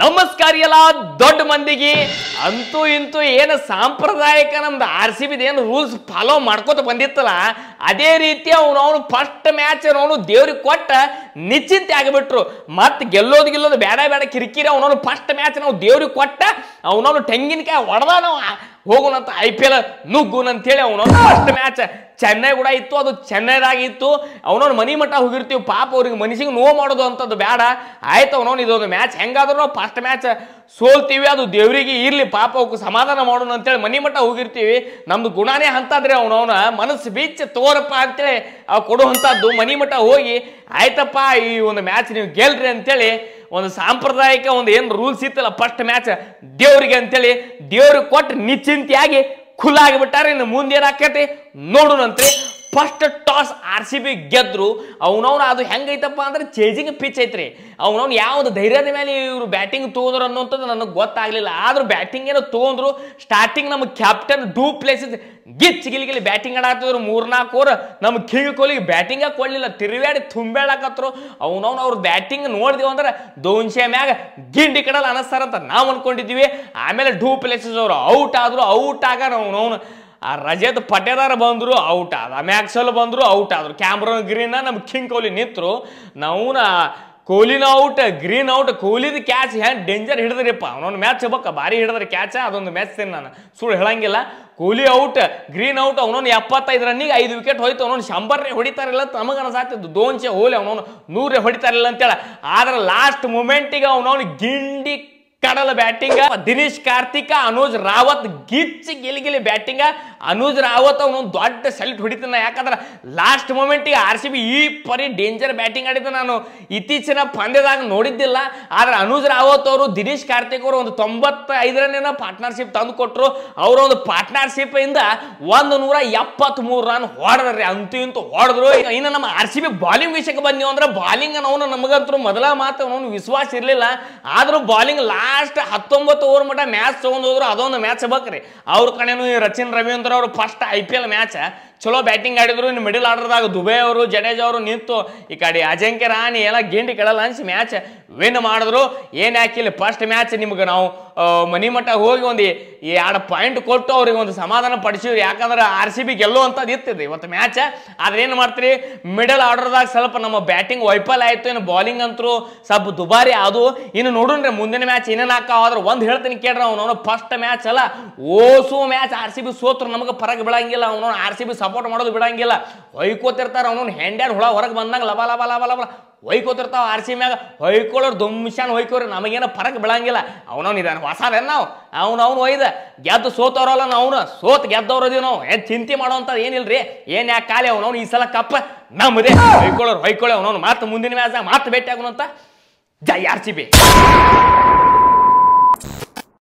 ನಮಸ್ಕಾರಿಯಲ್ಲ ದೊಡ್ಡ ಮಂದಿಗೆ ಅಂತೂ ಇಂತೂ ಏನು ಸಾಂಪ್ರದಾಯಿಕ ನಮ್ದು ಆರ್ ಸಿ ಬಿದೇನು ರೂಲ್ಸ್ ಫಾಲೋ ಮಾಡ್ಕೋತ ಬಂದಿತ್ತಲ್ಲ ಅದೇ ರೀತಿ ಅವನು ಅವನು ಫಸ್ಟ್ ಮ್ಯಾಚ್ ಅವನು ದೇವ್ರಿಗೆ ಕೊಟ್ಟ ನಿಶ್ಚಿಂತೆ ಆಗಿಬಿಟ್ರು ಮತ್ತೆ ಗೆಲ್ಲೋದು ಗೆಲ್ಲೋದು ಬೇಡ ಬೇಡ ಕಿರಿಕಿರಿ ಅವನವನು ಫಸ್ಟ್ ಮ್ಯಾಚ್ ನಾವು ದೇವ್ರಿಗೆ ಕೊಟ್ಟ ಅವನವನು ತೆಂಗಿನಕಾಯಿ ಹೊಡೆದ ನಾವು ಹೋಗೋಣಂತ ಐ ಪಿ ಎಲ್ ಹೇಳಿ ಅವನವನು ಫಸ್ಟ್ ಮ್ಯಾಚ್ ಚೆನ್ನೈ ಕೂಡ ಇತ್ತು ಅದು ಚೆನ್ನೈದಾಗಿತ್ತು ಅವನವ್ನ ಮನಿ ಮಠ ಹೋಗಿರ್ತೀವಿ ಪಾಪ ಅವ್ರಿಗೆ ಮನಸ್ಸಿಗೆ ನೋವು ಮಾಡೋದು ಅಂಥದ್ದು ಬೇಡ ಆಯ್ತು ಅವನವ್ನು ಇದೊಂದು ಮ್ಯಾಚ್ ಹೆಂಗಾದ್ರೂ ಫಸ್ಟ್ ಮ್ಯಾಚ್ ಸೋಲ್ತೀವಿ ಅದು ದೇವರಿಗೆ ಇರಲಿ ಪಾಪ ಅವಕ್ಕೆ ಸಮಾಧಾನ ಮಾಡೋಣ ಅಂತೇಳಿ ಮನಿ ಮಠ ಹೋಗಿರ್ತೀವಿ ನಮ್ದು ಗುಣನೇ ಅಂತಾದ್ರೆ ಅವನವನ ಮನಸ್ಸು ಬೀಚ್ ತೋರಪ್ಪ ಅಂತೇಳಿ ಅವ್ ಕೊಡುವಂಥದ್ದು ಮನಿ ಮಠ ಹೋಗಿ ಆಯ್ತಪ್ಪ ಈ ಒಂದು ಮ್ಯಾಚ್ ನೀವು ಗೆಲ್ರಿ ಅಂತೇಳಿ ಒಂದು ಸಾಂಪ್ರದಾಯಿಕ ಒಂದು ಏನು ರೂಲ್ಸ್ ಇತ್ತಲ್ಲ ಫಸ್ಟ್ ಮ್ಯಾಚ್ ದೇವ್ರಿಗೆ ಅಂತೇಳಿ ದೇವ್ರಿಗೆ ಕೊಟ್ಟು ನಿಶ್ಚಿಂತೆಯಾಗಿ ಖುಲ್ಲಾಗಿ ಬಿಟ್ಟಾರೆ ಇನ್ನು ಮುಂದೇನಾಕೈತಿ ನೋಡೋಣಂತ್ರಿ first toss R C B ಗೆದ್ರು ಅವನವ್ನು ಅದು ಹೆಂಗೈತಪ್ಪ ಅಂದ್ರೆ ಚೇಂಜಿಂಗ್ ಪಿಚ್ ಐತ್ರಿ ಅವನವ್ನು ಯಾವ್ದು ಧೈರ್ಯದ ಮೇಲೆ ಇವರು ಬ್ಯಾಟಿಂಗ್ ತಗೊಂಡ್ರು ಅನ್ನೋಂಥದ್ದು ನನಗೆ ಗೊತ್ತಾಗ್ಲಿಲ್ಲ ಆದ್ರೂ ಬ್ಯಾಟಿಂಗ್ ಏನೋ ತಗೊಂಡ್ರು ಸ್ಟಾರ್ಟಿಂಗ್ ನಮ್ಮ ಕ್ಯಾಪ್ಟನ್ ಡೂ ಪ್ಲೇಸಸ್ ಗಿಚ್ ಗಿಲಿ ಬ್ಯಾಟಿಂಗ್ ಆಡಾತಿದ್ರು ಮೂರ್ನಾಲ್ಕು ಓವರ್ ನಮ್ಮ ಕಿಂಗ್ ಕೊಹ್ಲಿಗೆ ಬ್ಯಾಟಿಂಗೇ ಕೊಡ್ಲಿಲ್ಲ ತಿರುವಾಡಿ ತುಂಬೇಳಾಕತ್ರು ಅವನವ್ನು ಅವ್ರ ಬ್ಯಾಟಿಂಗ್ ನೋಡಿದೀವಿ ಅಂದ್ರೆ ದೋನ್ಶೆ ಮ್ಯಾಗ ಗಿಂಡಿ ಕಡಲ್ ಅನಸ್ತಾರಂತ ನಾವು ಅನ್ಕೊಂಡಿದ್ವಿ ಆಮೇಲೆ ಡೂ ಪ್ಲೇಸಸ್ ಅವರು ಔಟ್ ಆದ್ರು ಔಟ್ ಆಗ ಅವನು ಆ ರಜತ್ ಪಟೇದಾರ್ ಬಂದ್ರು ಔಟ್ ಆದ ಮ್ಯಾಕ್ಸಲ್ ಬಂದ್ರು ಔಟ್ ಆದ್ರು ಕ್ಯಾಮ್ರನ್ ಗ್ರೀನ್ ನಮ್ಮ ಕಿಂಗ್ ಕೊಹ್ಲಿ ನಿಂತರು ನಾವು ಕೊಹ್ಲಿನ ಔಟ್ ಗ್ರೀನ್ ಔಟ್ ಕೊಹ್ಲಿದ ಕ್ಯಾಚ್ ಹ್ಯಾಂಡ್ ಡೇಂಜರ್ ಹಿಡಿದ್ರಿಪ್ಪ ಅವನೊಂದು ಮ್ಯಾಚ್ ಬಕ್ಕ ಭಾರಿ ಹಿಡಿದ್ರೆ ಕ್ಯಾಚ ಅದೊಂದು ಮ್ಯಾಚ್ ತಿನ್ ನಾನು ಸುಳ್ಳು ಹೇಳಂಗಿಲ್ಲ ಕೊಹ್ಲಿ ಔಟ್ ಗ್ರೀನ್ ಔಟ್ ಅವನೊಂದು ಎಪ್ಪತ್ತೈದು ರನ್ನಿಗೆ ಐದು ವಿಕೆಟ್ ಹೋಯ್ತು ಅವನೊಂದು ಶಂಬರ್ನೇ ಹೊಡಿತಾರಿಲ್ಲ ನಮಗೆ ಅನಿಸಾತಿದ್ದು ದೋನ್ಚೆ ಹೋಲಿ ಅವನವನು ನೂರೇ ಹೊಡಿತಾರಿಲ್ಲ ಅಂತೇಳಿ ಆದ್ರೆ ಲಾಸ್ಟ್ ಮೂಮೆಂಟಿಗೆ ಅವನವನು ಗಿಂಡಿ ಕಡಲ ಬ್ಯಾಟಿಂಗ್ ದಿನೇಶ್ ಕಾರ್ತಿಕ ಅನುಜ್ ರಾವತ್ ಗಿಚ್ ಗಿಲಿ ಗಿಲಿ ಬ್ಯಾಟಿಂಗ್ ಅನುಜ್ ರಾವತ್ ಒಂದು ದೊಡ್ಡ ಸೆಲ್ಟ್ ಹೊಡಿತಾನ ಯಾಕಂದ್ರೆ ಲಾಸ್ಟ್ ಮೂಮೆಂಟಿಗೆ ಆರ್ ಸಿ ಬಿ ಈ ಪರಿ ಡೇಂಜರ್ ಬ್ಯಾಟಿಂಗ್ ಆಡಿದ್ದೆ ನಾನು ಇತ್ತೀಚಿನ ಪಂದ್ಯದಾಗ ನೋಡಿದ್ದಿಲ್ಲ ಆದ್ರೆ ಅನುಜ್ ರಾವತ್ ಅವರು ದಿನೇಶ್ ಕಾರ್ತಿಕ್ ಅವರು ಒಂದು ತೊಂಬತ್ತೈದರನೇನೋ ಪಾರ್ಟ್ನರ್ಶಿಪ್ ತಂದು ಕೊಟ್ಟರು ಅವರ ಒಂದು ಪಾರ್ಟ್ನರ್ಶಿಪ್ ಇಂದ ಒಂದು ನೂರ ಎಪ್ಪತ್ತ್ ಮೂರು ರನ್ ಹೊಡೆದ್ರಿ ಅಂತೂ ಇಂತೂ ಹೊಡೆದ್ರು ಇನ್ನು ನಮ್ಮ ಆರ್ ಸಿ ಬಿ ಬಾಲಿಂಗ್ ವಿಷಯಕ್ಕೆ ಬಂದೀವಿ ಅಂದ್ರೆ ಬಾಲಿಂಗ್ ಅವನು ನಮಗಂತೂ ಮೊದಲ ಮಾತು ಅವನು ವಿಶ್ವಾಸ ಇರಲಿಲ್ಲ ಆದರೂ ಬಾಲಿಂಗ್ ಲಾಸ್ಟ್ ಲಾಸ್ಟ್ ಹತ್ತೊಂಬತ್ತು ಓವರ್ ಮಟ್ಟ ಮ್ಯಾಚ್ ತೊಗೊಂಡು ಹೋದ್ರು ಅದೊಂದು ಮ್ಯಾಚ್ ರೀ ಅವ್ರ ಕಣೇನು ರಚಿನ್ ರವೀಂದ್ರ ಅವರು first I P L match ಚಲೋ ಬ್ಯಾಟಿಂಗ್ ಆಡಿದ್ರು ಇನ್ನು ಮಿಡಿಲ್ ಆರ್ಡರ್ದಾಗ ದುಬೈ ಅವರು ಜಡೇಜ್ ಅವರು ನಿಂತು ಈ ಕಡೆ ಅಜಂಕ್ಯ ರಾಣಿ ಎಲ್ಲ ಗೇಂಡಿ ಕೆಡಲ್ಲ ಅನ್ಸಿ ಮ್ಯಾಚ್ ವಿನ್ ಮಾಡಿದ್ರು ಏನು ಹಾಕಿಲ್ಲ ಫಸ್ಟ್ ಮ್ಯಾಚ್ ನಿಮ್ಗೆ ನಾವು ಮನಿ ಮಟ್ಟ ಹೋಗಿ ಒಂದು ಎರಡು ಪಾಯಿಂಟ್ ಕೊಟ್ಟು ಅವ್ರಿಗೆ ಒಂದು ಸಮಾಧಾನ ಪಡಿಸಿದ್ರು ಯಾಕಂದ್ರೆ ಆರ್ ಸಿ ಬಿ ಗೆಲ್ಲುವಂಥದ್ದು ಇರ್ತದೆ ಇವತ್ತು ಮ್ಯಾಚ್ ಆದ್ರೆ ಏನು ಮಾಡ್ತೀರಿ ಮಿಡಲ್ ಆರ್ಡರ್ದಾಗ ಸ್ವಲ್ಪ ನಮ್ಮ ಬ್ಯಾಟಿಂಗ್ ವೈಫಲ್ ಆಯಿತು ಇನ್ನು ಬಾಲಿಂಗ್ ಅಂತೂ ಸ್ವಲ್ಪ ದುಬಾರಿ ಅದು ಇನ್ನು ನೋಡೋಣ್ರಿ ಮುಂದಿನ ಮ್ಯಾಚ್ ಏನೇನು ಆದ್ರೆ ಒಂದು ಹೇಳ್ತೀನಿ ಕೇಳ್ರಿ ಅವನು ಫಸ್ಟ್ ಮ್ಯಾಚ್ ಅಲ್ಲ ಓಸು ಮ್ಯಾಚ್ ಆರ್ ಸಿ ಬಿ ಸೋತ್ರು ನಮಗೆ ಫರಕ್ ಬಿಡಂಗಿಲ್ಲ ಅವನು ಆರ್ ಸಿ ಬಿ ಸಪೋರ್ಟ್ ಮಾಡೋದು ಬಿಡಂಗಿಲ್ಲ ಹೊಯ್ಕೋತಿರ್ತಾರೆ ಅವನು ಹೆಂಡ್ಯಾಡ್ ಹುಳ ಹೊರಗೆ ಬಂದಂಗೆ ಲಬ ಲಬ ಲಬ ಲಬ ಹೊಯ್ಕೋತಿರ್ತಾವ ಆರ್ ಸಿ ಮ್ಯಾಗ ಹೊಯ್ಕೊಳ್ಳೋರು ದುಮ್ಶಾನ್ ಹೊಯ್ಕೋರಿ ನಮಗೇನು ಫರಕ್ ಬೆಳಂಗಿಲ್ಲ ಅವನವ್ನು ಇದಾನೆ ಹೊಸಾರೇನು ನಾವು ಅವ್ನು ಅವ್ನು ಒಯ್ದ ಗೆದ್ದು ಸೋತವ್ರಲ್ಲ ನಾವು ಸೋತ್ ಗೆದ್ದವ್ರು ಅದೀವಿ ನಾವು ಏನು ಚಿಂತೆ ಮಾಡೋವಂಥದ್ದು ಏನಿಲ್ಲ ಏನು ಯಾಕೆ ಖಾಲಿ ಅವನವ್ನು ಈ ಸಲ ಕಪ್ಪ ನಮ್ಮದೇ ಹೊಯ್ಕೊಳ್ಳೋರು ಹೊಯ್ಕೊಳ್ಳೋ ಅವನವ್ನು ಮಾತು ಮುಂದಿನ ಮ್ಯಾಸ ಮಾತು ಭೇಟಿ ಆಗೋಣ ಅಂತ ಜೈ ಆರ್ ಸಿ ಬಿ